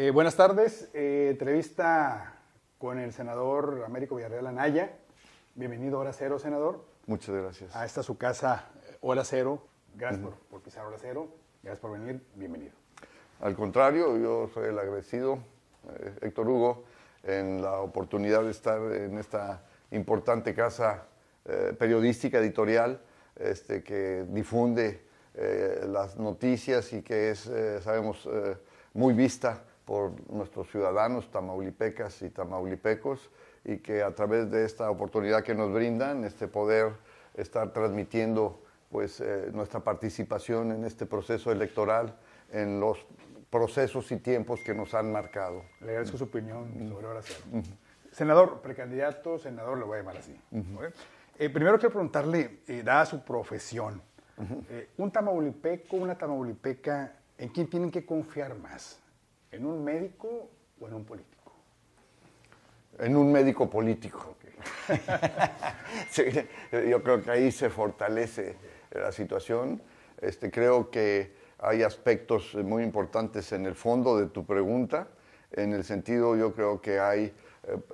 Eh, buenas tardes. Eh, entrevista con el senador Américo Villarreal Anaya. Bienvenido a Hora Cero, senador. Muchas gracias. A esta su casa, Hora Cero. Gracias por, pisar Hora Cero. Gracias por venir. Bienvenido. Al contrario, yo soy el agradecido, eh, Héctor Hugo, en la oportunidad de estar en esta importante casa periodística, editorial, este, que difunde las noticias y que es, sabemos, muy vista por nuestros ciudadanos tamaulipecas y tamaulipecos y que a través de esta oportunidad que nos brindan, este poder estar transmitiendo pues, eh, nuestra participación en este proceso electoral, en los procesos y tiempos que nos han marcado. Le agradezco su opinión sobre Senador, precandidato, senador, lo voy a llamar así. Eh, primero quiero preguntarle, eh, dada su profesión, ¿un tamaulipeco, una tamaulipeca, en quién tienen que confiar más? ¿En un médico o en un político? En un médico político. yo creo que ahí se fortalece la situación. Este, creo que hay aspectos muy importantes en el fondo de tu pregunta. En el sentido, yo creo que hay eh,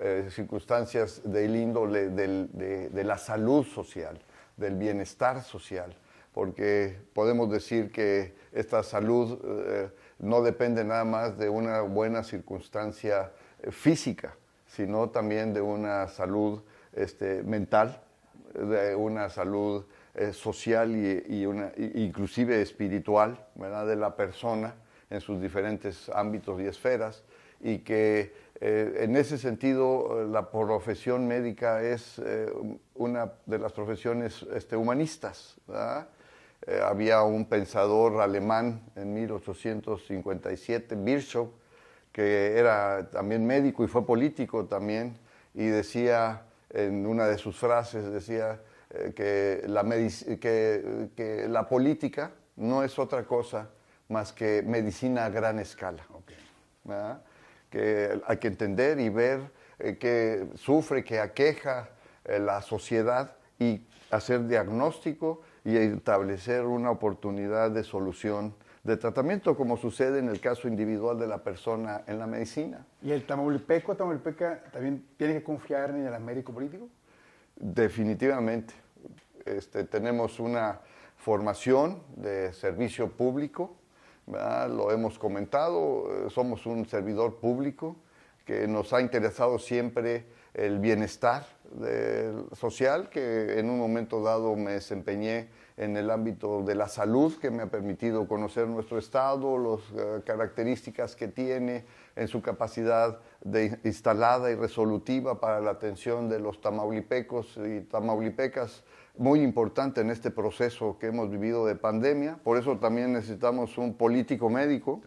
eh, circunstancias del índole del, de, la salud social, del bienestar social, porque podemos decir que esta salud eh, no depende nada más de una buena circunstancia eh, física, sino también de una salud este, mental, de una salud eh, social y, inclusive espiritual de la persona en sus diferentes ámbitos y esferas y que eh, en ese sentido la profesión médica es una de las profesiones este, humanistas. ¿verdad? Eh, había un pensador alemán en 1857, Birchow, que era también médico y fue político también, y decía en una de sus frases, decía eh, que, la que, la política no es otra cosa más que medicina a gran escala. ¿Ah? Que hay que entender y ver eh, qué que sufre, qué aqueja la sociedad y hacer diagnóstico y establecer una oportunidad de solución de tratamiento, como sucede en el caso individual de la persona en la medicina. ¿Y el tamaulipeco, tamaulipeca, también tiene que confiar en el médico político? Definitivamente. Este, tenemos una formación de servicio público, lo hemos comentado, eh, somos un servidor público que nos ha interesado siempre el bienestar eh, social, que en un momento dado me desempeñé en el ámbito de la salud, que me ha permitido conocer nuestro Estado, las eh, características que tiene en su capacidad de instalada y resolutiva para la atención de los tamaulipecos y tamaulipecas, muy importante en este proceso que hemos vivido de pandemia. Por eso también necesitamos un político médico,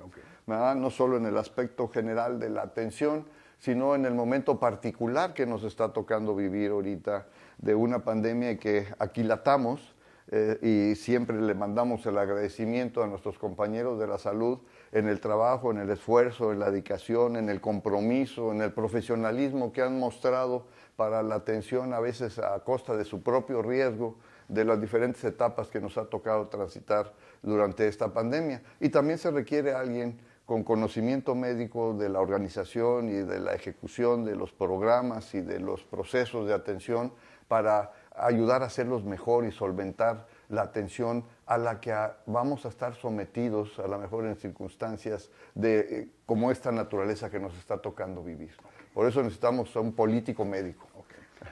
no solo en el aspecto general de la atención, sino en el momento particular que nos está tocando vivir ahorita de una pandemia que aquilatamos eh, y siempre le mandamos el agradecimiento a nuestros compañeros de la salud en el trabajo, en el esfuerzo, en la dedicación, en el compromiso, en el profesionalismo que han mostrado para la atención a veces a costa de su propio riesgo de las diferentes etapas que nos ha tocado transitar durante esta pandemia. Y también se requiere alguien con conocimiento médico de la organización y de la ejecución de los programas y de los procesos de atención para ayudar a hacerlos mejor y solventar la atención a la que vamos a estar sometidos, a lo mejor en circunstancias de eh, como esta naturaleza que nos está tocando vivir. Por eso necesitamos a un político médico.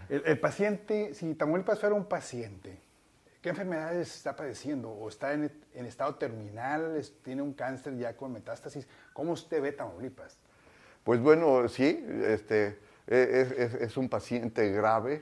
El, paciente, si Tamuel Paso era un paciente, ¿Qué enfermedades está padeciendo? ¿O está en, estado terminal? ¿Tiene un cáncer ya con metástasis? ¿Cómo usted ve Tamaulipas? Pues bueno, sí, este, e, e, es, un paciente grave,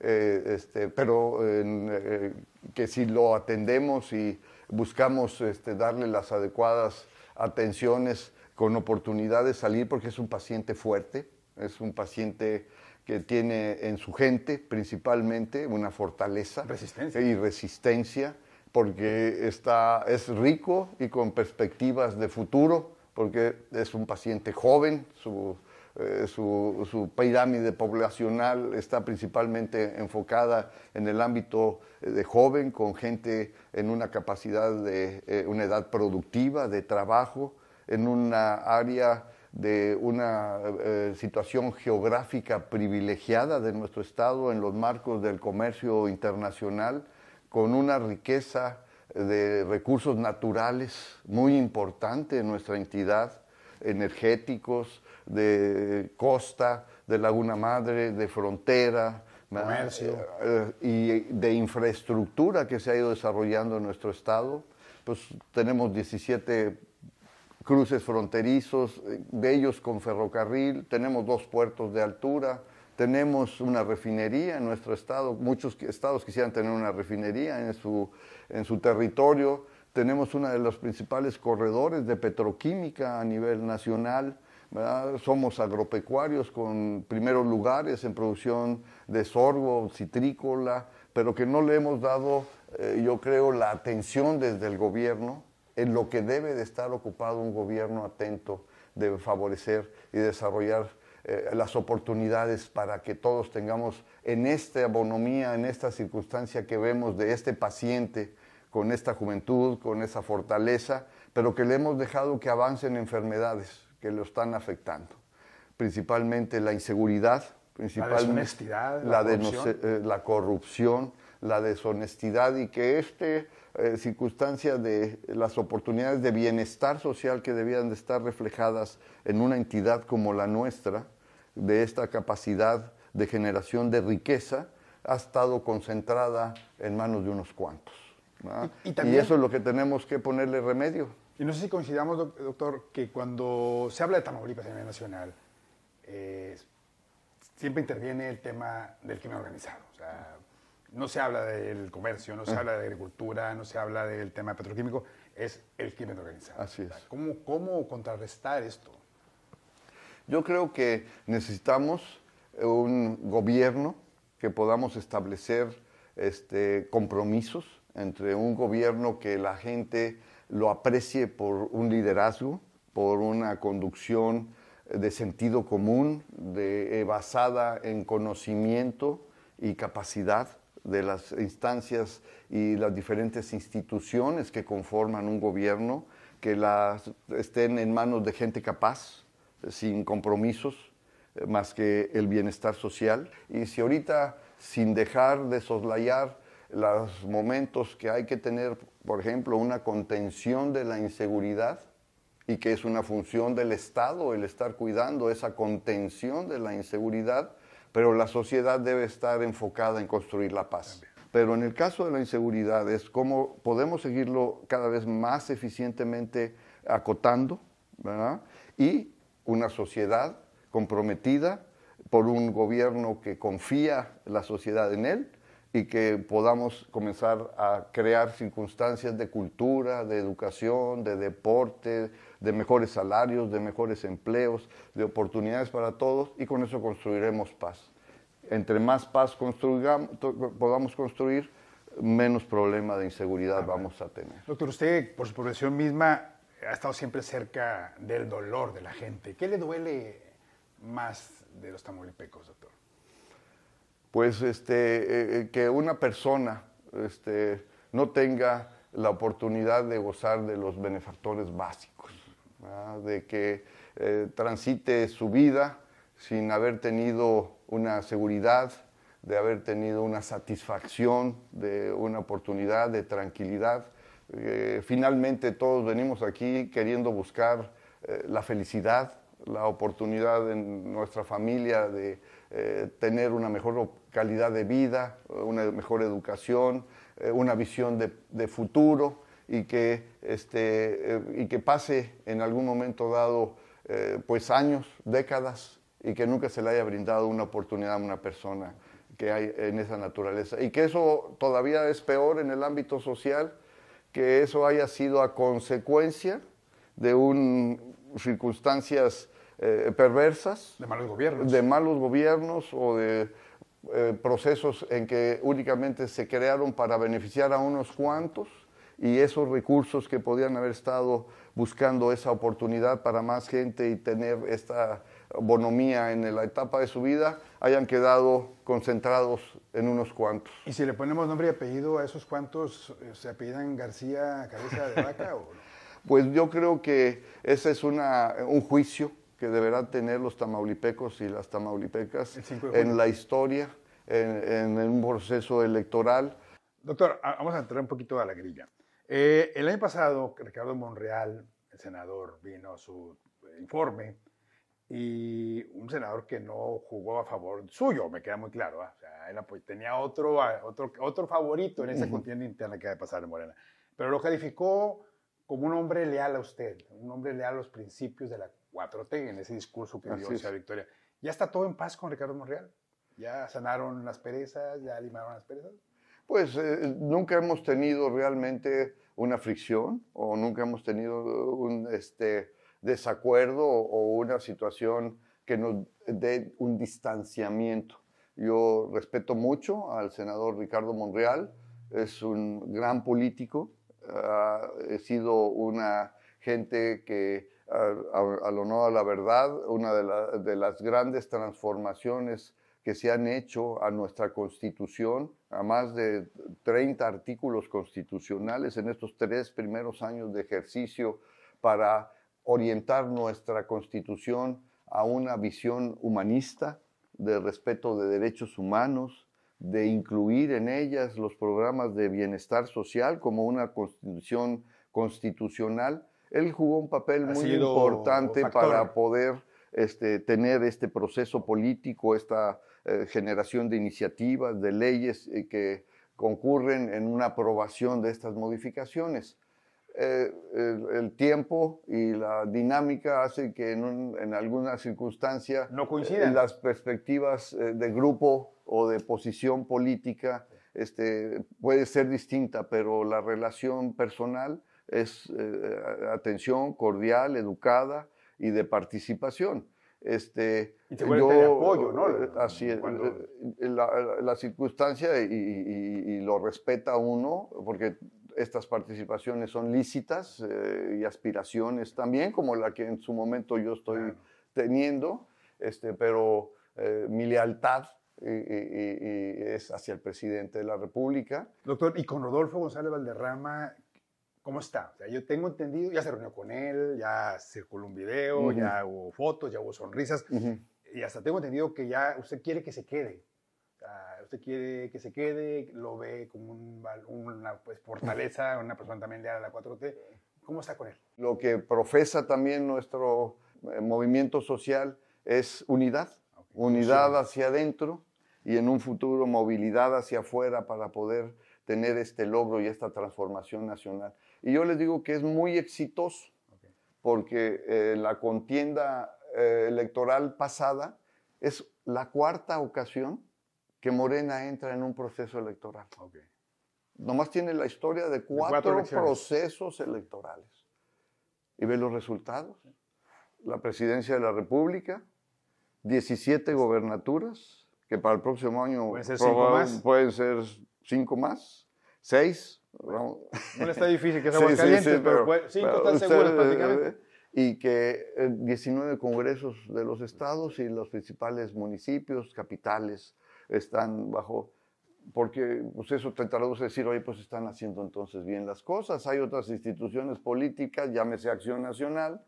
e, este, pero eh, eh, que si lo atendemos y buscamos este, darle las adecuadas atenciones con oportunidad de salir, porque es un paciente fuerte, es un paciente que tiene en su gente principalmente una fortaleza resistencia. y resistencia, porque está, es rico y con perspectivas de futuro, porque es un paciente joven, su, eh, pirámide poblacional está principalmente enfocada en el ámbito eh, de joven, con gente en una capacidad de eh, una edad productiva, de trabajo, en una área de una eh, eh, situación geográfica privilegiada de nuestro Estado en los marcos del comercio internacional, con una riqueza de recursos naturales muy importante en nuestra entidad, energéticos, de costa, de Laguna Madre, de frontera, eh, y de infraestructura que se ha ido desarrollando en nuestro estado. Pues tenemos 17 cruces fronterizos eh, bellos con ferrocarril, tenemos dos puertos de altura, tenemos una refinería en nuestro estado, muchos estados quisieran tener una refinería en su, territorio, tenemos uno de los principales corredores de petroquímica a nivel nacional, somos agropecuarios con primeros lugares en producción de sorgo, citrícola, pero que no le hemos dado, eh, yo creo, la atención desde el gobierno en lo que debe de estar ocupado un gobierno atento de favorecer y desarrollar eh, las oportunidades para que todos tengamos en esta abonomía, en esta circunstancia que vemos de este paciente, con esta juventud, con esa fortaleza, pero que le hemos dejado que avancen enfermedades que lo están afectando. Principalmente la inseguridad, principalmente la la corrupción eh, la deshonestidad y que esta eh, circunstancia de las oportunidades de bienestar social que debían de estar reflejadas en una entidad como la nuestra, de esta capacidad de generación de riqueza, ha estado concentrada en manos de unos cuantos. Y, eso es lo que tenemos que ponerle remedio. Y no sé si coincidamos, doctor, que cuando se habla de Tamaulipas a nivel nacional, eh, siempre interviene el tema del crimen organizado. O no se habla del comercio, no se ah. habla de agricultura, no se habla del tema petroquímico, es el crimen organizado. Así es. ¿Cómo, contrarrestar esto? Yo creo que necesitamos eh, un gobierno que podamos establecer este, compromisos entre un gobierno que la gente lo aprecie por un liderazgo, por una conducción eh, de sentido común, de, eh, basada en conocimiento y capacidad, de las instancias y las diferentes instituciones que conforman un gobierno, que las estén en manos de gente capaz, sin compromisos eh, más que el bienestar social. Y si ahorita, sin dejar de soslayar los momentos que hay que tener, por ejemplo, una contención de la inseguridad, y que es una función del Estado el estar cuidando esa contención de la inseguridad, pero la sociedad debe estar enfocada en construir la paz. Pero en el caso de la inseguridad es cómo podemos seguirlo cada vez más eficientemente acotando, Y una sociedad comprometida por un gobierno que confía la sociedad en él, y que podamos comenzar a crear circunstancias de cultura, de educación, de deporte, de mejores salarios, de mejores empleos, de oportunidades para todos y con eso construiremos paz. Entre más paz podamos construir, menos problema de inseguridad vamos a tener. Doctor, usted por su profesión misma ha estado siempre cerca del dolor de la gente. ¿Qué le duele más de los tamaulipecos, doctor? pues este, eh, eh, que una persona este, no tenga la oportunidad de gozar de los benefactores básicos, de que eh, transite su vida sin haber tenido una seguridad, de haber tenido una satisfacción, de una oportunidad de tranquilidad. finalmente todos venimos aquí queriendo buscar la felicidad, la oportunidad en nuestra familia de eh, tener una mejor calidad de vida, eh, una mejor educación, eh, una visión de, futuro y que, este, y que pase en algún momento dado pues años, décadas y que nunca se le haya brindado una oportunidad a una persona que hay en esa naturaleza. Y que eso todavía es peor en el ámbito social, que eso haya sido a consecuencia de un, circunstancias eh, perversas. De malos gobiernos. De malos gobiernos o de eh, procesos en que únicamente se crearon para beneficiar a unos cuantos y esos recursos que podían haber estado buscando esa oportunidad para más gente y tener esta bonomía en la etapa de su vida hayan quedado concentrados en unos cuantos. ¿Y si le ponemos nombre y apellido a esos cuantos, eh, se apellidan García Cabeza de Vaca? Pues yo creo que ese es un juicio que deberán tener los tamaulipecos y las tamaulipecas en la historia, en, un proceso electoral. Doctor, vamos a entrar un poquito a la grilla. Eh, el año pasado, Ricardo Monreal, el senador, vino a su eh, informe y un senador que no jugó a favor suyo, me queda muy claro. ¿ah? Pues, tenía otro, otro, otro favorito en esa contienda interna que ha de pasar en Morena. Pero lo calificó como un hombre leal a usted, un hombre leal a los principios de la 4T en ese discurso que dio esa Victoria. ¿Ya está todo en paz con Ricardo Monreal? ¿Ya sanaron las perezas? ¿Ya limaron las perezas? Pues eh, nunca hemos tenido realmente una fricción o nunca hemos tenido un este, desacuerdo o una situación que nos dé un distanciamiento. Yo respeto mucho al senador Ricardo Monreal, es un gran político, Ha sido una gente que a, lo no a la verdad, una de, las grandes transformaciones que se han hecho a nuestra constitución, a más de 30 artículos constitucionales en estos tres primeros años de ejercicio para orientar nuestra constitución a una visión humanista de respeto de derechos humanos, de incluir en ellas los programas de bienestar social como una constitución constitucional él jugó un papel muy importante para poder este, tener este proceso político, esta eh, generación de iniciativas, de leyes eh, que concurren en una aprobación de estas modificaciones. Eh, el, tiempo y la dinámica hace que en, en alguna circunstancia las perspectivas de grupo o de posición política este, puede ser distinta, pero la relación personal es eh, atención cordial, educada y de participación. Este, y te yo, de apoyo, ¿no? Eh, así es. Eh, la, circunstancia y, lo respeta uno, porque estas participaciones son lícitas y aspiraciones también, como la que en su momento yo estoy teniendo, este, pero mi lealtad es hacia el presidente de la República. Doctor, y con Rodolfo González Valderrama, ¿Cómo está? O sea, yo tengo entendido, ya se reunió con él, ya circuló un video, ya hubo fotos, ya hubo sonrisas, y hasta tengo entendido que ya usted quiere que se quede. usted quiere que se quede, lo ve como una pues, fortaleza, una persona también leal a la 4T. ¿Cómo está con él? Lo que profesa también nuestro eh, movimiento social es unidad, unidad hacia adentro y en un futuro movilidad hacia afuera para poder tener este logro y esta transformación nacional. Y yo les digo que es muy exitoso, porque eh, la contienda eh, electoral pasada es la cuarta ocasión que Morena entra en un proceso electoral. Nomás tiene la historia de cuatro, procesos electorales. Y ve los resultados. La presidencia de la República, 17 gobernaturas, que para el próximo año más? Pueden ser cinco más, seis, no está difícil que es agua caliente, pero, cinco están prácticamente. Y que 19 eh, congresos de los estados y los principales municipios, capitales, están bajo. Porque pues eso te traduce decir, hoy pues están haciendo entonces bien las cosas. Hay otras instituciones políticas, llámese Acción Nacional,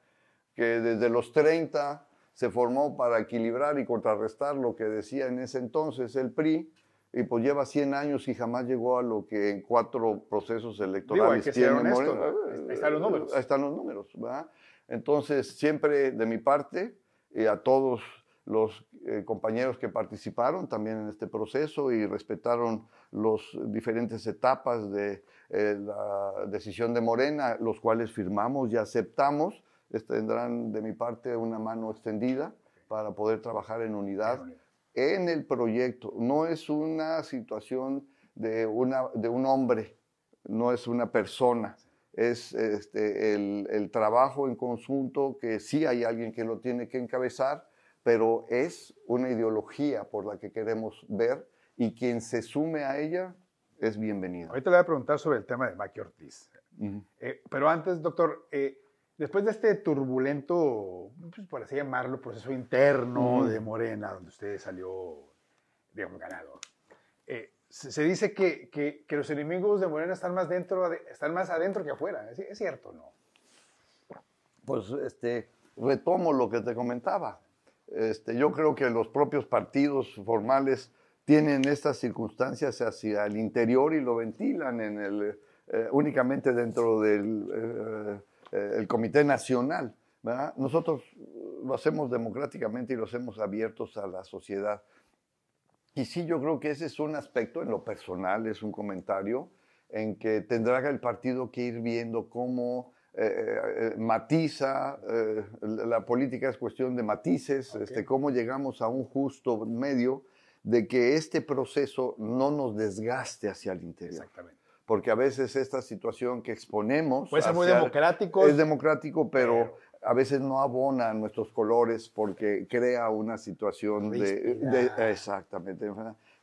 que desde los 30 se formó para equilibrar y contrarrestar lo que decía en ese entonces el PRI, y pues lleva 100 años y jamás llegó a lo que en cuatro procesos electorales Digo, tiene honesto, Ahí están los números. Ahí están los números, Entonces, siempre de mi parte, y a todos los eh, compañeros que participaron también en este proceso y respetaron las diferentes etapas de eh, la decisión de Morena, los cuales firmamos y aceptamos, tendrán de mi parte una mano extendida para poder trabajar en unidad en el proyecto. No es una situación de, una, de un hombre, no es una persona. Es este, el, el, trabajo en conjunto que sí hay alguien que lo tiene que encabezar, pero es una ideología por la que queremos ver y quien se sume a ella es bienvenido. Ahorita le voy a preguntar sobre el tema de Maqui Ortiz. Eh, pero antes, doctor, eh, después de este turbulento, pues, por así llamarlo, proceso interno de Morena, donde usted salió, digamos, ganador, eh, se, dice que, los enemigos de Morena están más, dentro, están más adentro que afuera. ¿Es, cierto o no? Pues este, retomo lo que te comentaba. Este, yo creo que los propios partidos formales tienen estas circunstancias hacia el interior y lo ventilan en el, eh, únicamente dentro del... Eh, eh, el Comité Nacional. ¿verdad? Nosotros lo hacemos democráticamente y lo hacemos abiertos a la sociedad. Y sí, yo creo que ese es un aspecto en lo personal, es un comentario en que tendrá el partido que ir viendo cómo eh, eh, matiza, la política es cuestión de matices, este, cómo llegamos a un justo medio de que este proceso no nos desgaste hacia el interior. Exactamente porque a veces esta situación que exponemos... Puede ser muy democrático. Es democrático, pero a veces no abona nuestros colores porque crea una situación de, Exactamente.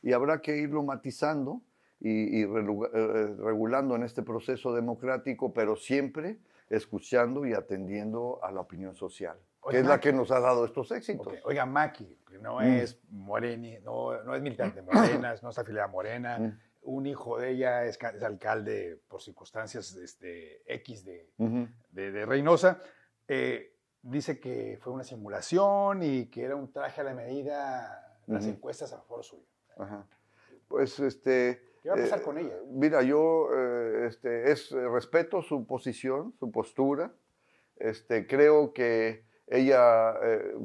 Y habrá que irlo matizando y, eh, eh, regulando en este proceso democrático, pero siempre escuchando y atendiendo a la opinión social, que es la que nos ha dado estos éxitos. Oiga, Maki, no mm. es moreni, no, no es militante de Morenas, no es afiliada a Morena, mm un hijo de ella es, alcalde por circunstancias este, X de, de, Reynosa. Eh, dice que fue una simulación y que era un traje a la medida las encuestas a favor suyo. Pues este... ¿Qué va a pasar eh, con ella? Mira, yo eh, este, es, respeto su posición, su postura. Este, creo que ella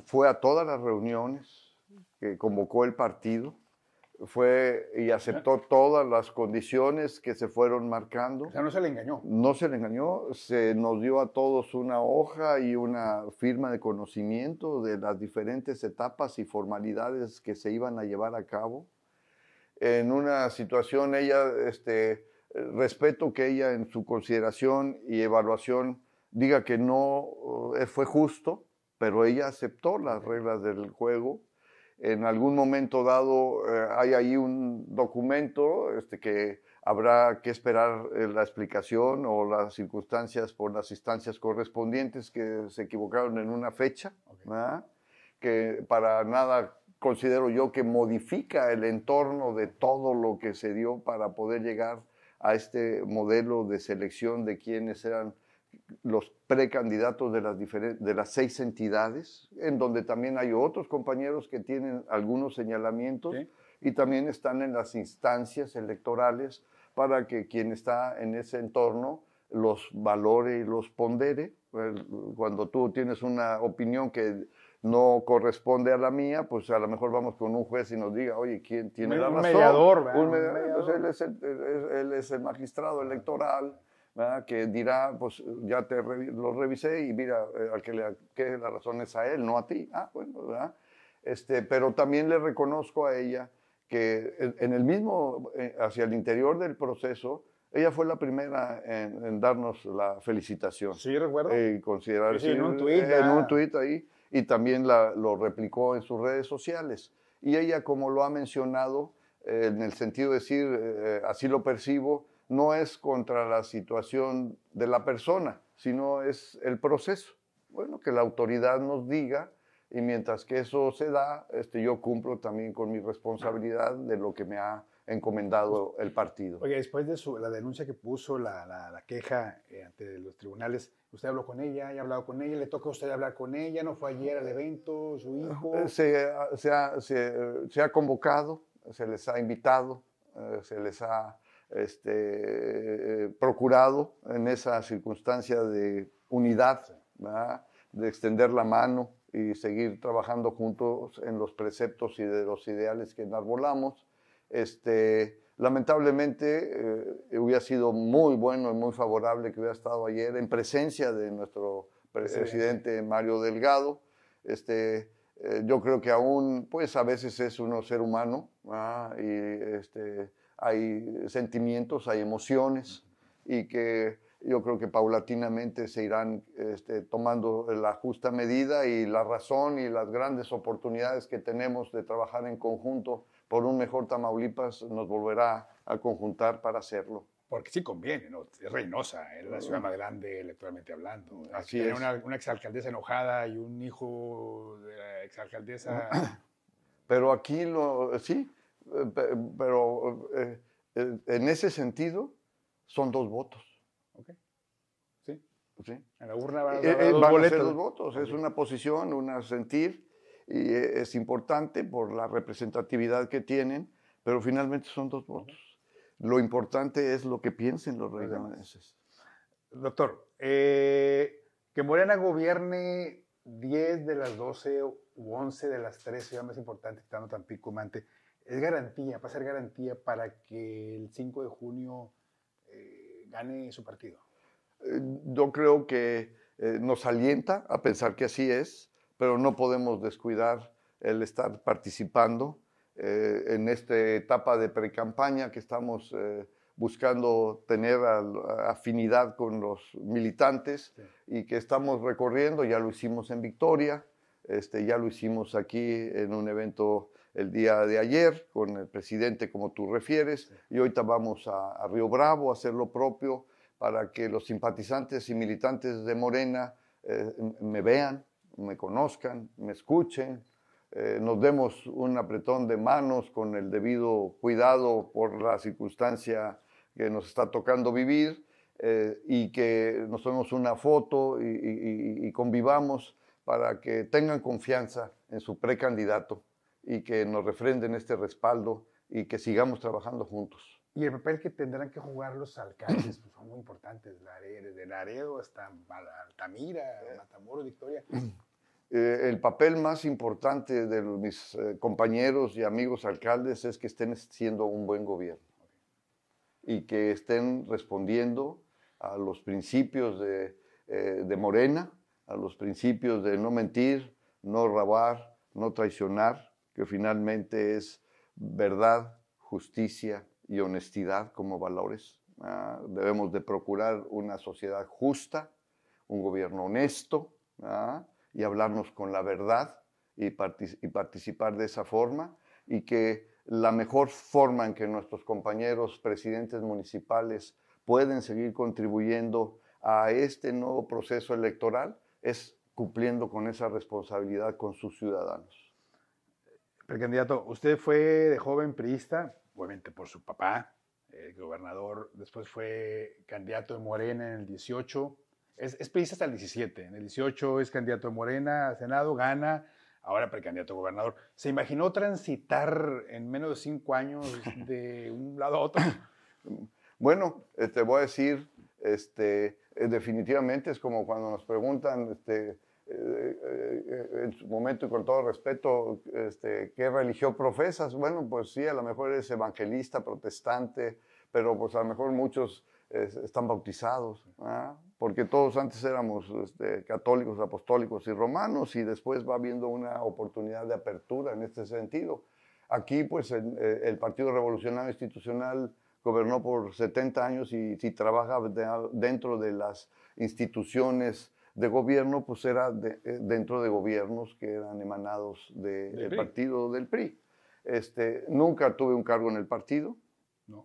fue a todas las reuniones que convocó el partido fue y aceptó todas las condiciones que se fueron marcando. O sea, no se le engañó. No se le engañó, se nos dio a todos una hoja y una firma de conocimiento de las diferentes etapas y formalidades que se iban a llevar a cabo. En una situación, ella, este, respeto que ella en su consideración y evaluación diga que no eh, fue justo, pero ella aceptó las reglas del juego en algún momento dado eh, hay ahí un documento este, que habrá que esperar eh, la explicación o las circunstancias por las instancias correspondientes que se equivocaron en una fecha, que para nada considero yo que modifica el entorno de todo lo que se dio para poder llegar a este modelo de selección de quienes eran los precandidatos de las, de las seis entidades, en donde también hay otros compañeros que tienen algunos señalamientos y también están en las instancias electorales para que quien está en ese entorno los valore y los pondere. Cuando tú tienes una opinión que no corresponde a la mía, pues a lo mejor vamos con un juez y nos diga, oye, ¿quién tiene la razón? Mediador, un mediador, el, él, es el, magistrado electoral que dirá, pues ya te lo revisé y mira, eh, al que le que la razón es a él, no a ti. Ah, bueno, ¿verdad? Este, pero también le reconozco a ella que en, el mismo, eh, hacia el interior del proceso, ella fue la primera en, darnos la felicitación. Sí, recuerdo. Eh, considerar, en un tuit. En un tuit ahí. Y también la, lo replicó en sus redes sociales. Y ella, como lo ha mencionado, en el sentido de decir, así lo percibo, no es contra la situación de la persona, sino es el proceso. Bueno, que la autoridad nos diga y mientras que eso se da, este, yo cumplo también con mi responsabilidad de lo que me ha encomendado el partido. Oye, después de la denuncia que puso, la, queja eh, ante los tribunales, usted habló con ella, ha hablado con ella, le toca a usted hablar con ella, no fue ayer al evento, su hijo. Eh, se, ha, convocado, se les ha invitado, eh, se les ha este, eh, eh, procurado en esa circunstancia de unidad, de extender la mano y seguir trabajando juntos en los preceptos y de los ideales que enarbolamos. Este, lamentablemente eh, hubiera sido muy bueno y muy favorable que hubiera estado ayer en presencia de nuestro presidente Mario Delgado. Este, yo creo que aún, pues a veces es uno ser humano y este, hay sentimientos, hay emociones y que yo creo que paulatinamente se irán este, tomando la justa medida y la razón y las grandes oportunidades que tenemos de trabajar en conjunto por un mejor Tamaulipas nos volverá a conjuntar para hacerlo. Porque sí conviene, Es Reynosa, es la ciudad más grande electoralmente hablando. Así Una, una, exalcaldesa enojada y un hijo de la exalcaldesa. Pero aquí lo, sí, pero eh, eh, en ese sentido son dos votos. Okay. ¿Sí? Pues ¿Sí? En la urna van, a, eh, eh dos, a ser dos votos. Es una posición, un sentir, y es importante por la representatividad que tienen, pero finalmente son dos votos. Lo importante es lo que piensen los reyes. Doctor, que Morena gobierne 10 de las 12 u 11 de las 13 ya más importantes, quitando no tan Mante es garantía, va a ser garantía para que el 5 de junio eh, gane su partido. Eh, yo creo que eh, nos alienta a pensar que así es, pero no podemos descuidar el estar participando en esta etapa de precampaña que estamos buscando tener afinidad con los militantes y que estamos recorriendo, ya lo hicimos en Victoria, este, ya lo hicimos aquí en un evento el día de ayer con el presidente, como tú refieres, y ahorita vamos a, Río Bravo a hacer lo propio para que los simpatizantes y militantes de Morena eh, me vean, me conozcan, me escuchen, eh, nos demos un apretón de manos con el debido cuidado por la circunstancia que nos está tocando vivir eh, y que nos tomemos una foto y convivamos para que tengan confianza en su precandidato y que nos refrenden este respaldo y que sigamos trabajando juntos. Y el papel que tendrán que jugar los alcaldes pues, son muy importantes, de Laredo hasta Altamira, eh. Matamoros, Victoria. Eh, el papel más importante de mis eh, compañeros y amigos alcaldes es que estén siendo un buen gobierno y que estén respondiendo a los principios de, de Morena, a los principios de no mentir, no robar, no traicionar que finalmente es verdad, justicia y honestidad como valores. Ah, debemos de procurar una sociedad justa, un gobierno honesto ah, y hablarnos con la verdad y participar de esa forma y que la mejor forma en que nuestros compañeros presidentes municipales pueden seguir contribuyendo a este nuevo proceso electoral es cumpliendo con esa responsabilidad con sus ciudadanos. Precandidato, usted fue de joven priista, obviamente por su papá, el gobernador, después fue candidato de Morena en el 18, es, es priista hasta el 17, en el 18 es candidato de Morena Senado, gana, ahora precandidato a gobernador. ¿Se imaginó transitar en menos de cinco años de un lado a otro? Bueno, eh, te voy a decir, este, eh, definitivamente es como cuando nos preguntan, este, eh, eh, en su momento y con todo respeto, este, ¿qué religión profesas? Bueno, pues sí, a lo mejor es evangelista, protestante, pero pues a lo mejor muchos están bautizados, porque todos antes éramos este, católicos, apostólicos y romanos, y después va habiendo una oportunidad de apertura en este sentido. Aquí, pues, eh, el, Partido Revolucionario Institucional gobernó por 70 años y, si trabaja dentro de las instituciones de gobierno pues era eh, dentro de gobiernos que eran emanados del partido del PRI. Este, nunca tuve un cargo en el partido,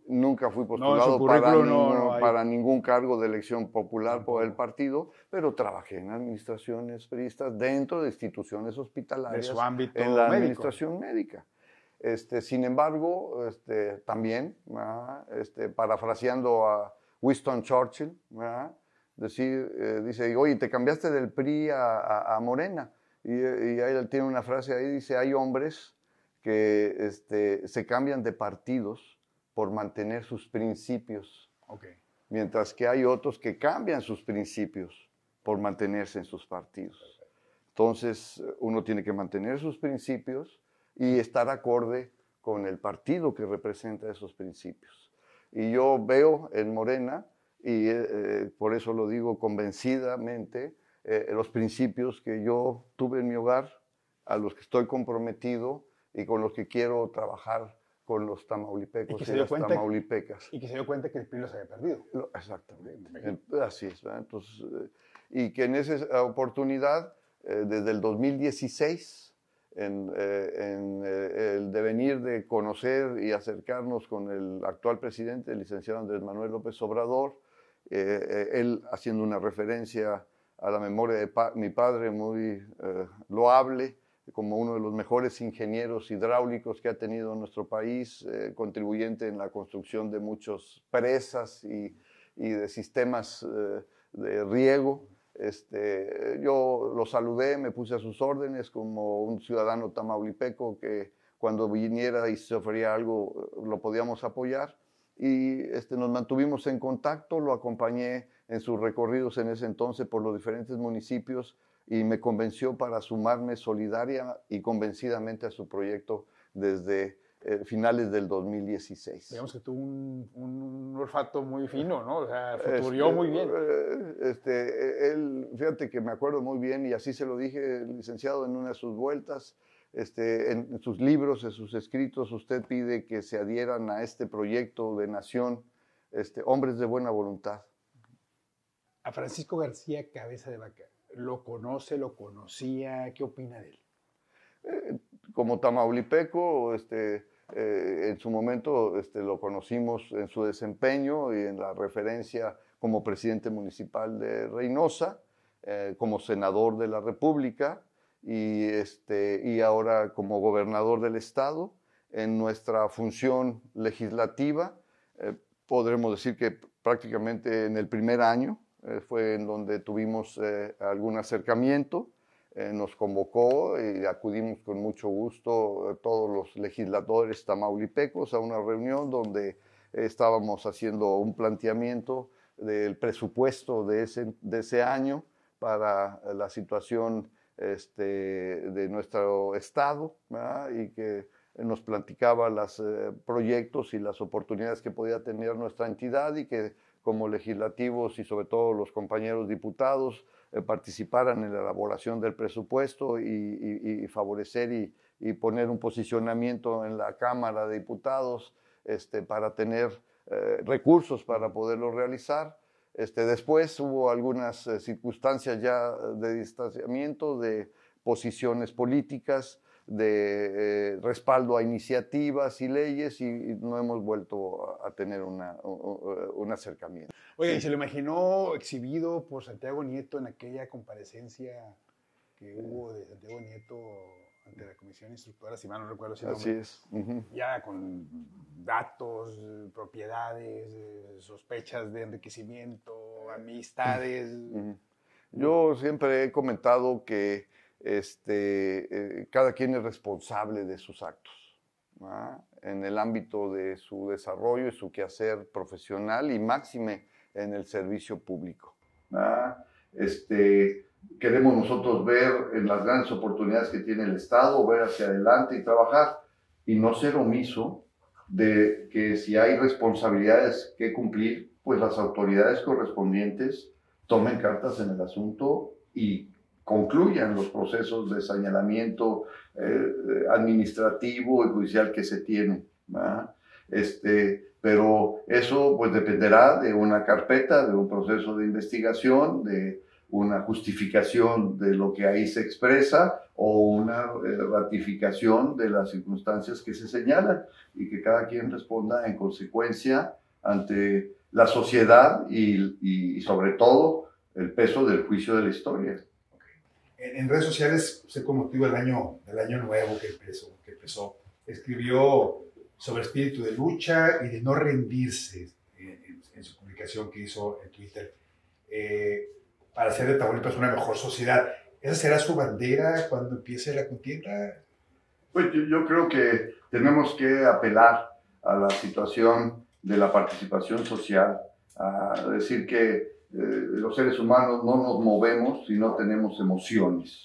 nunca fui postulado para, ningún cargo de elección popular por el partido, pero trabajé en administraciones priistas dentro de instituciones hospitalarias en la administración médica. Este, sin embargo, este, también, este, parafraseando a Winston Churchill, ¿verdad? decir, eh, dice, oye, te cambiaste del PRI a, Morena. Y, ahí tiene una frase ahí, dice, hay hombres que este, se cambian de partidos por mantener sus principios. Mientras que hay otros que cambian sus principios por mantenerse en sus partidos. Entonces, uno tiene que mantener sus principios y estar acorde con el partido que representa esos principios. Y yo veo en Morena y eh, por eso lo digo convencidamente, eh, los principios que yo tuve en mi hogar, a los que estoy comprometido y con los que quiero trabajar con los tamaulipecos y, las tamaulipecas. Y que se dio cuenta que el PRI los había perdido. Exactamente, así es. ¿verdad? Entonces, eh, y que en esa oportunidad, desde el 2016, en, el devenir de conocer y acercarnos con el actual presidente, el licenciado Andrés Manuel López Obrador, eh, eh, él haciendo una referencia a la memoria de mi padre muy eh, loable, como uno de los mejores ingenieros hidráulicos que ha tenido nuestro país, contribuyente en la construcción de muchas presas y, y, de sistemas de riego. Este, yo lo saludé, me puse a sus órdenes como un ciudadano tamaulipeco que cuando viniera y se ofrecía algo lo podíamos apoyar y este, nos mantuvimos en contacto, lo acompañé en sus recorridos en ese entonces por los diferentes municipios y me convenció para sumarme solidaria y convencidamente a su proyecto desde eh, finales del 2016. Digamos que tuvo un, un, olfato muy fino, ¿no? O sea, este, futurió muy bien. Eh, este, e, él, fíjate que me acuerdo muy bien y así se lo dije, licenciado, en una de sus vueltas, este, en sus libros, en sus escritos, usted pide que se adhieran a este proyecto de nación este, hombres de buena voluntad. A Francisco García Cabeza de Vaca, ¿lo conoce, lo conocía? ¿Qué opina de él? Eh, como tamaulipeco, este, eh, en su momento este, lo conocimos en su desempeño y en la referencia como presidente municipal de Reynosa, eh, como senador de la República, y, este, y ahora como gobernador del estado, en nuestra función legislativa, eh, podremos decir que prácticamente en el primer año eh, fue en donde tuvimos eh, algún acercamiento, nos convocó y acudimos con mucho gusto todos los legisladores tamaulipecos a una reunión donde estábamos haciendo un planteamiento del presupuesto de ese, de ese año para la situación este, de nuestro estado y que nos platicaba los eh, proyectos y las oportunidades que podía tener nuestra entidad y que como legislativos y sobre todo los compañeros diputados eh, participaran en la elaboración del presupuesto y, favorecer y, poner un posicionamiento en la Cámara de Diputados este, para tener eh, recursos para poderlo realizar. Este, después hubo algunas eh, circunstancias ya de distanciamiento, de posiciones políticas, de eh, respaldo a iniciativas y leyes y, no hemos vuelto a, tener un acercamiento. Oye, se lo imaginó exhibido por Santiago Nieto en aquella comparecencia que hubo de Santiago Nieto ante la Comisión Instructora, si mal no recuerdo si Así es. Ya con datos, propiedades, eh, sospechas de enriquecimiento, amistades. Yo siempre he comentado que este, eh, cada quien es responsable de sus actos, en el ámbito de su desarrollo y su quehacer profesional y máxime en el servicio público. Ah, este, queremos nosotros ver en las grandes oportunidades que tiene el Estado, ver hacia adelante y trabajar y no ser omiso de que si hay responsabilidades que cumplir, pues las autoridades correspondientes tomen cartas en el asunto y concluyan los procesos de señalamiento eh, administrativo y judicial que se tienen. Este, pero eso pues dependerá de una carpeta, de un proceso de investigación, de una justificación de lo que ahí se expresa o una eh, ratificación de las circunstancias que se señalan y que cada quien responda en consecuencia ante la sociedad y, y sobre todo el peso del juicio de la historia. En, redes sociales, se cómo el año, el año nuevo que empezó, que empezó, escribió sobre espíritu de lucha y de no rendirse en, su publicación que hizo en Twitter. Eh, para hacer de Tamaulipas una mejor sociedad. ¿Esa será su bandera cuando empiece la contienda? Pues yo, creo que tenemos que apelar a la situación de la participación social, a decir que eh, los seres humanos no nos movemos si no tenemos emociones.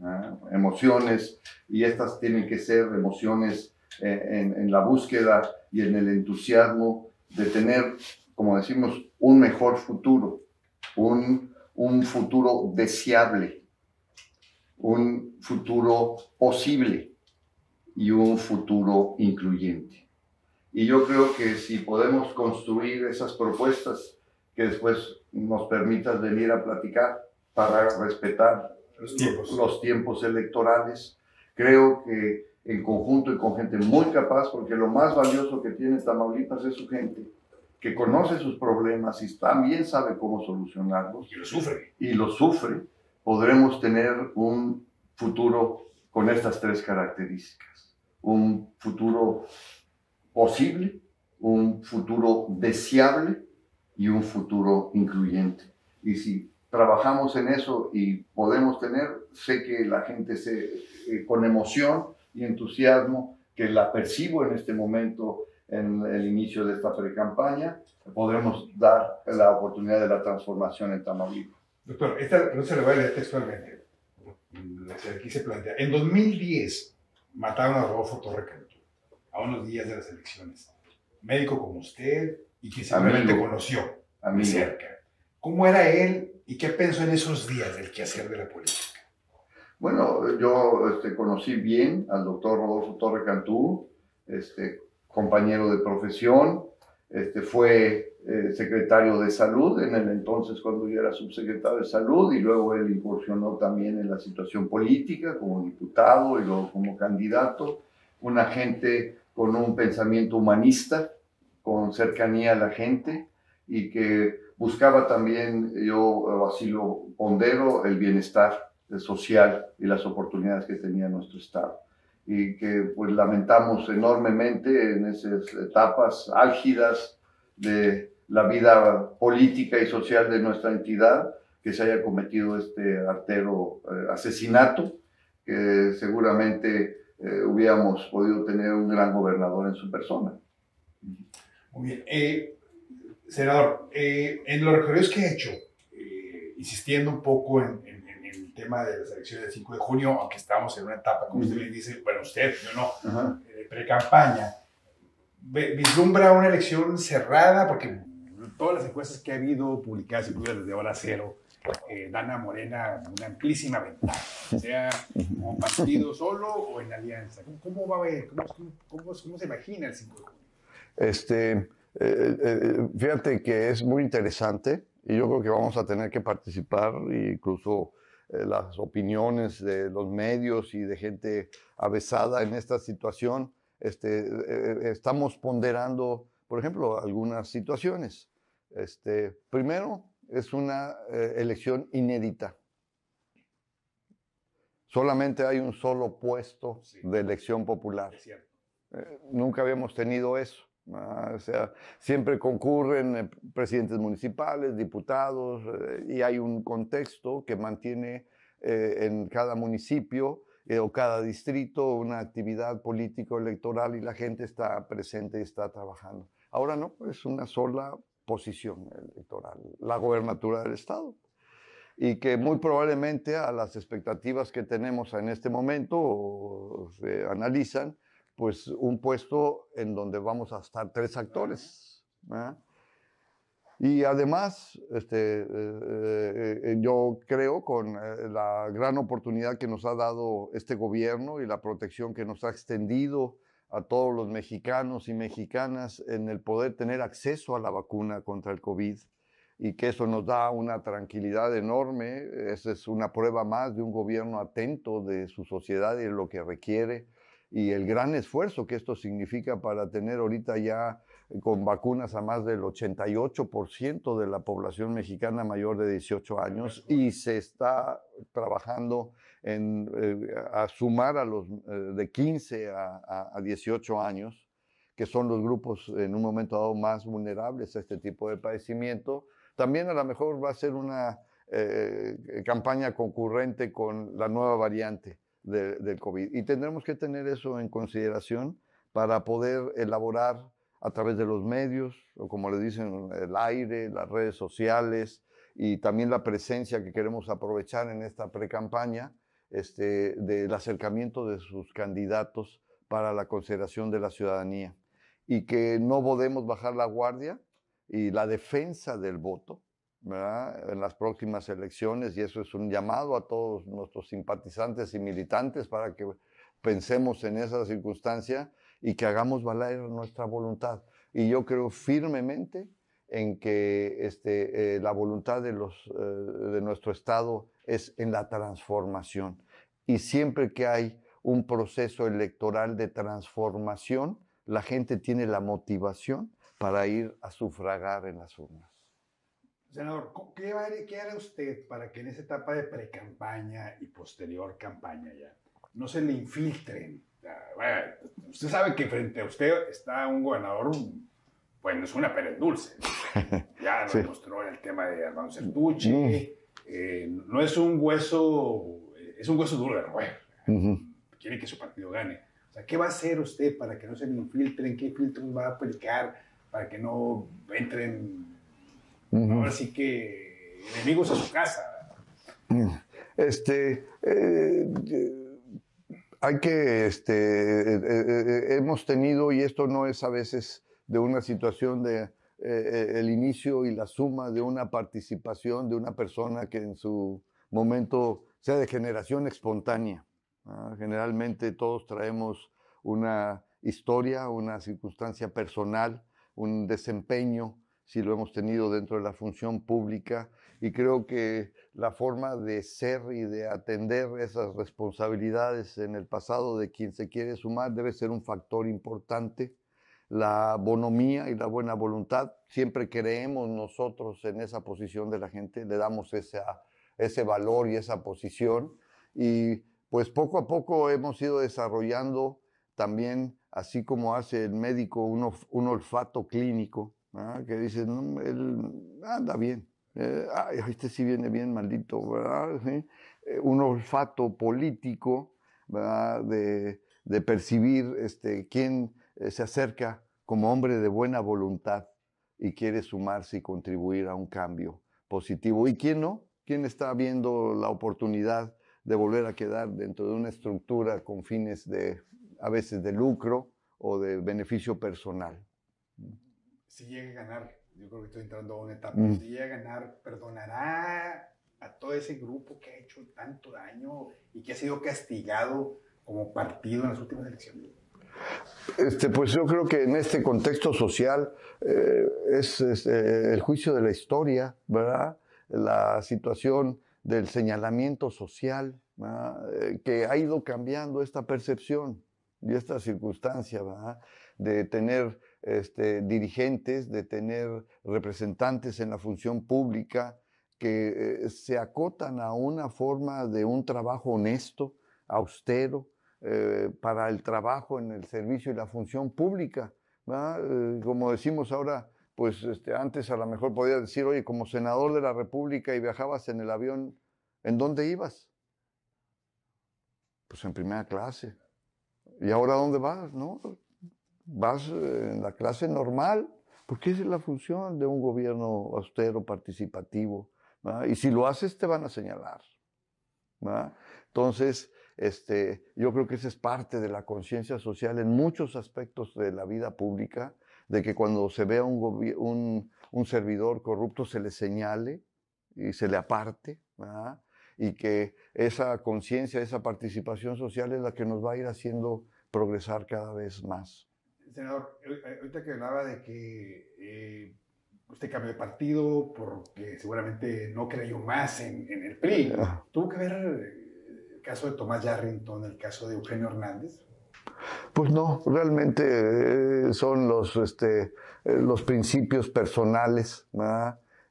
¿eh? Emociones, y estas tienen que ser emociones eh, en, en, la búsqueda y en el entusiasmo de tener, como decimos, un mejor futuro, un un futuro deseable, un futuro posible y un futuro incluyente. Y yo creo que si podemos construir esas propuestas que después nos permitan venir a platicar para respetar los tiempos, los tiempos electorales, creo que en conjunto y con gente muy capaz, porque lo más valioso que tiene Tamaulipas es su gente que conoce sus problemas y también sabe cómo solucionarlos. Y lo sufre. Y lo sufre, podremos tener un futuro con estas tres características. Un futuro posible, un futuro deseable y un futuro incluyente. Y si trabajamos en eso y podemos tener, sé que la gente se, eh, con emoción y entusiasmo que la percibo en este momento en el inicio de esta pre-campaña, podremos dar la oportunidad de la transformación en Tamaulipas. Doctor, no se le va a leer textualmente. Aquí se plantea. En 2010 mataron a Rodolfo Torrecantú, a unos días de las elecciones. Médico como usted y que seguramente conoció a cerca. ¿Cómo era él y qué pensó en esos días del quehacer de la política? Bueno, yo este, conocí bien al doctor Rodolfo Torrecantú. Este, compañero de profesión, este, fue eh, secretario de salud en el entonces cuando yo era subsecretario de salud y luego él incursionó también en la situación política como diputado y luego como candidato, una gente con un pensamiento humanista, con cercanía a la gente y que buscaba también, yo así lo pondero, el bienestar social y las oportunidades que tenía nuestro Estado y que pues lamentamos enormemente en esas etapas álgidas de la vida política y social de nuestra entidad, que se haya cometido este artero eh, asesinato, que seguramente eh, hubiéramos podido tener un gran gobernador en su persona. Muy bien. Eh, senador, en los recorridos que he hecho, insistiendo un poco en tema de las elecciones del 5 de junio, aunque estamos en una etapa, como usted bien dice, bueno, usted, yo no, eh, pre-campaña. ¿Vislumbra una elección cerrada? Porque todas las encuestas que ha habido publicadas, incluidas desde ahora cero, eh, dan a Morena una amplísima ventaja, sea como partido solo o en alianza. ¿Cómo, va a ver? ¿Cómo, se imagina el 5 de junio? Este, eh, fíjate que es muy interesante y yo creo que vamos a tener que participar incluso eh, las opiniones de los medios y de gente avesada en esta situación, este, eh, eh, estamos ponderando, por ejemplo, algunas situaciones. Este, primero, es una elección inédita. Solamente hay un solo puesto de elección popular. nunca habíamos tenido eso. Ah, o sea, siempre concurren eh, presidentes municipales, diputados, eh, y hay un contexto que mantiene eh, en cada municipio o cada distrito una actividad político-electoral y la gente está presente y está trabajando. Ahora no, es una sola posición electoral, la gobernatura del Estado. Y que muy probablemente a las expectativas que tenemos en este momento se analizan, pues un puesto en donde vamos a estar tres actores. Y además, este, eh, eh, eh, yo creo con la gran oportunidad que nos ha dado este gobierno y la protección que nos ha extendido a todos los mexicanos y mexicanas en el poder tener acceso a la vacuna contra el COVID y que eso nos da una tranquilidad enorme. Esa es una prueba más de un gobierno atento de su sociedad y de lo que requiere y el gran esfuerzo que esto significa para tener ahorita ya eh, con vacunas a más del 88% de la población mexicana mayor de 18 años y se está trabajando en eh, a sumar a los eh, de 15 a, 18 años, que son los grupos en un momento dado más vulnerables a este tipo de padecimiento. También a lo mejor va a ser una campaña concurrente con la nueva variante de, COVID. Y tendremos que tener eso en consideración para poder elaborar a través de los medios, o como le dicen, el aire, las redes sociales y también la presencia que queremos aprovechar en esta precampaña este, del acercamiento de sus candidatos para la consideración de la ciudadanía y que no podemos bajar la guardia y la defensa del voto en las próximas elecciones y eso es un llamado a todos nuestros simpatizantes y militantes para que pensemos en esa circunstancia y que hagamos valer nuestra voluntad. Y yo creo firmemente en que este, eh, la voluntad eh, de nuestro Estado es en la transformación. Y siempre que hay un proceso electoral de transformación, la gente tiene la motivación para ir a sufragar en las urnas. Senador, ¿qué, qué hará usted para que en esa etapa de pre-campaña y posterior campaña ya no se le infiltren? usted sabe que frente a usted está un gobernador, bueno, es una pera dulce. Ya nos demostró mostró el tema de Armando Sertucci. Mm. Eh, no es un hueso, es un hueso duro de roer. Quiere que su partido gane. O sea, ¿qué va a hacer usted para que no se le infiltren? ¿Qué filtros va a aplicar para que no entren así que enemigos a su casa. Mm. Este, eh, hay que, este, eh, eh, hemos tenido, y esto no es a veces de una situación de el inicio y la suma de una participación de una persona que en su momento sea de generación espontánea. Generalmente todos traemos una historia, una circunstancia personal, un desempeño si lo hemos tenido dentro de la función pública y creo que la forma de ser y de atender esas responsabilidades en el pasado de quien se quiere sumar debe ser un factor importante. La bonomía y la buena voluntad, siempre creemos nosotros en esa posición de la gente, le damos ese valor y esa posición y pues poco a poco hemos ido desarrollando también, así como hace el médico, un olfato clínico, que dicen, él anda bien, eh, este sí viene bien, maldito, eh, un olfato político, De, percibir este, quién eh, se acerca como hombre de buena voluntad y quiere sumarse y contribuir a un cambio positivo. ¿Y quién no? ¿Quién está viendo la oportunidad de volver a quedar dentro de una estructura con fines de, a veces, de lucro o de beneficio personal? si llega a ganar, yo creo que estoy entrando a una etapa, mm. si llega a ganar, perdonará a todo ese grupo que ha hecho tanto daño y que ha sido castigado como partido en las últimas elecciones? Este, pues yo creo que en este contexto social eh, es, eh, el juicio de la historia, ¿verdad? La situación del señalamiento social eh, que ha ido cambiando esta percepción y esta circunstancia, De tener este, dirigentes, de tener representantes en la función pública que eh, se acotan a una forma de un trabajo honesto, austero, eh, para el trabajo en el servicio y la función pública. Eh, como decimos ahora, pues este, antes a lo mejor podía decir, oye, como senador de la República y viajabas en el avión, ¿en dónde ibas? Pues en primera clase. ¿Y ahora dónde vas? No, vas eh, en la clase normal, porque esa es la función de un gobierno austero, participativo. Y si lo haces, te van a señalar. Entonces, este, yo creo que esa es parte de la conciencia social en muchos aspectos de la vida pública, de que cuando se vea un, un, servidor corrupto se le señale y se le aparte, y que esa conciencia, esa participación social es la que nos va a ir haciendo progresar cada vez más. Senador, eh, eh, ahorita que hablaba de que eh, usted cambió de partido porque seguramente no creyó más en, el PRI, ¿tuvo que ver el caso de Tomás Yarrington, el caso de Eugenio Hernández? Pues no, realmente son los, este, los principios personales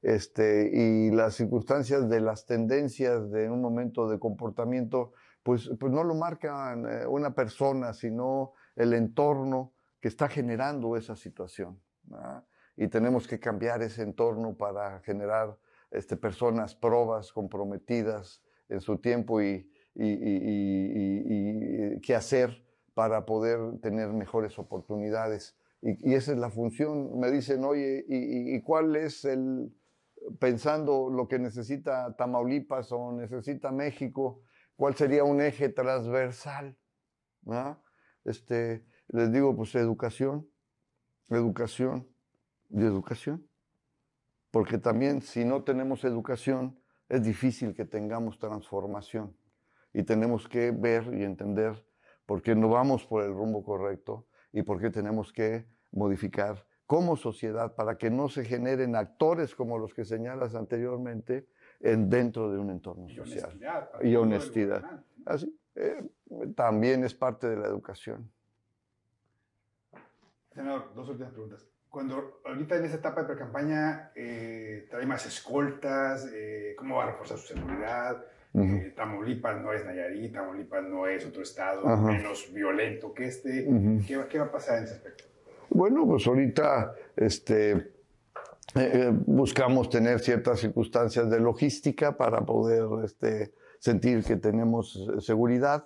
este, y las circunstancias de las tendencias de un momento de comportamiento, pues, pues no lo marcan una persona, sino el entorno, que está generando esa situación. Y tenemos que cambiar ese entorno para generar este, personas probas, comprometidas en su tiempo y, y, y qué hacer para poder tener mejores oportunidades. Y, esa es la función. Me dicen, oye, ¿y cuál es el, pensando lo que necesita Tamaulipas o necesita México, cuál sería un eje transversal. Este, les digo, pues educación, educación y educación. Porque también si no tenemos educación, es difícil que tengamos transformación. Y tenemos que ver y entender por qué no vamos por el rumbo correcto y por qué tenemos que modificar como sociedad para que no se generen actores como los que señalas anteriormente en, dentro de un entorno social. y honestidad. Eh, también es parte de la educación. Senador, dos últimas preguntas. Cuando ahorita en esa etapa de pre-campaña eh, trae más escoltas, eh, ¿cómo va a reforzar su seguridad? Eh, Tamaulipas no es Nayarit, Tamaulipas no es otro estado menos violento que este. ¿Qué, va a pasar en ese aspecto? Bueno, pues ahorita este, buscamos tener ciertas circunstancias de logística para poder este, sentir que tenemos seguridad.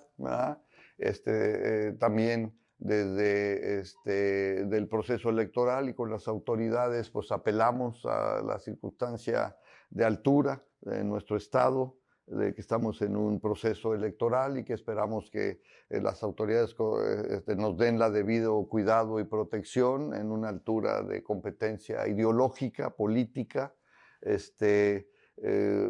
Este, también desde este, del proceso electoral y con las autoridades pues apelamos a la circunstancia de altura de nuestro estado, de que estamos en un proceso electoral y que esperamos que eh, las autoridades eh, este, nos den la debido cuidado y protección en una altura de competencia ideológica, política, este, eh,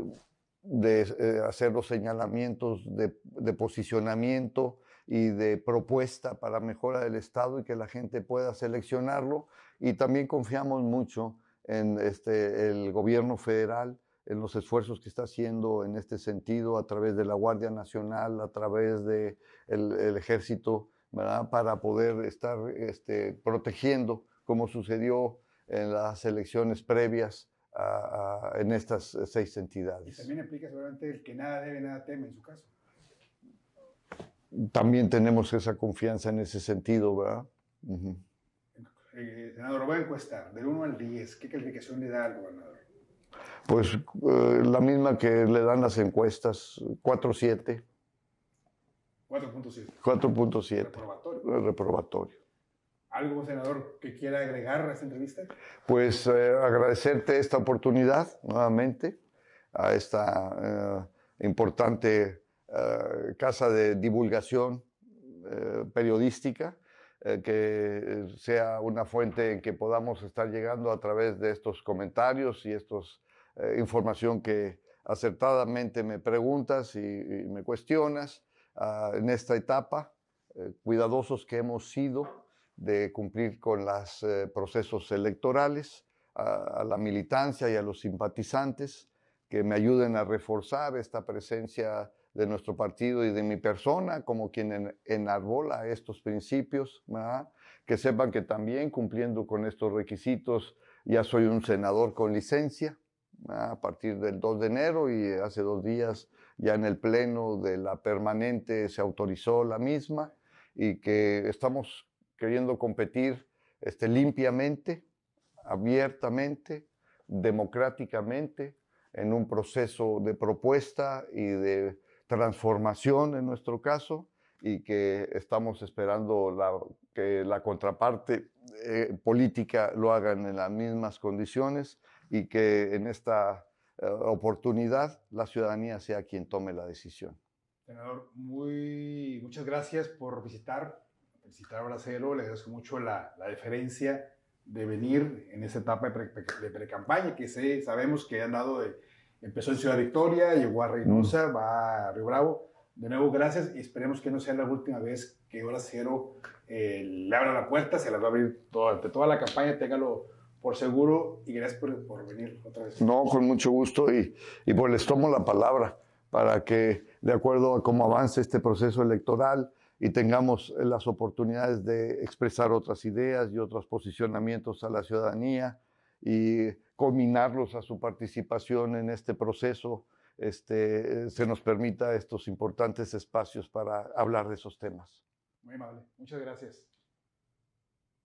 de hacer los señalamientos de posicionamiento, y de propuesta para mejora del Estado y que la gente pueda seleccionarlo. Y también confiamos mucho en este, el gobierno federal, en los esfuerzos que está haciendo en este sentido a través de la Guardia Nacional, a través del de el, ejército, ¿verdad? para poder estar este, protegiendo, como sucedió en las elecciones previas en estas seis entidades. Y también implica seguramente el que nada debe, nada teme en su caso también tenemos esa confianza en ese sentido, ¿verdad? Eh, senador, voy a encuestar, del 1 al 10, ¿qué calificación le da al gobernador? Pues eh, la misma que le dan las encuestas, 4-7. 4.7. 4.7. Reprobatorio. Eh, reprobatorio. ¿Algo, senador, que quiera agregar a esta entrevista? Pues agradecerte esta oportunidad nuevamente, a esta importante eh, casa de divulgación eh, periodística eh, que sea una fuente en que podamos estar llegando a través de estos comentarios y estos información que acertadamente me preguntas y, me cuestionas ah, en esta etapa, cuidadosos que hemos sido de cumplir con los procesos electorales, a, la militancia y a los simpatizantes que me ayuden a reforzar esta presencia de nuestro partido y de mi persona como quien enarbola estos principios, que sepan que también cumpliendo con estos requisitos ya soy un senador con licencia a partir del 2 de enero y hace dos días ya en el pleno de la permanente se autorizó la misma y que estamos queriendo competir este, limpiamente, abiertamente, democráticamente, en un proceso de propuesta y de transformación en nuestro caso y que estamos esperando la, que la contraparte eh, política lo hagan en las mismas condiciones y que en esta eh, oportunidad la ciudadanía sea quien tome la decisión. Senador, muy, muchas gracias por visitar, visitar Bracero, le agradezco mucho la, la deferencia de venir en esta etapa de pre-campaña, que sé, sabemos que han dado de Empezó en Ciudad Victoria, llegó a Reynosa, va a Río Bravo. De nuevo, gracias y esperemos que no sea la última vez que Hora Cero eh, le abra la puerta, se la va a abrir toda la campaña, téngalo por seguro y gracias por, por venir otra vez. No, con mucho gusto y, y pues les tomo la palabra para que, de acuerdo a cómo avance este proceso electoral, y tengamos las oportunidades de expresar otras ideas y otros posicionamientos a la ciudadanía y combinarlos a su participación en este proceso, este, eh, se nos permita estos importantes espacios para hablar de esos temas. Muy amable, muchas gracias.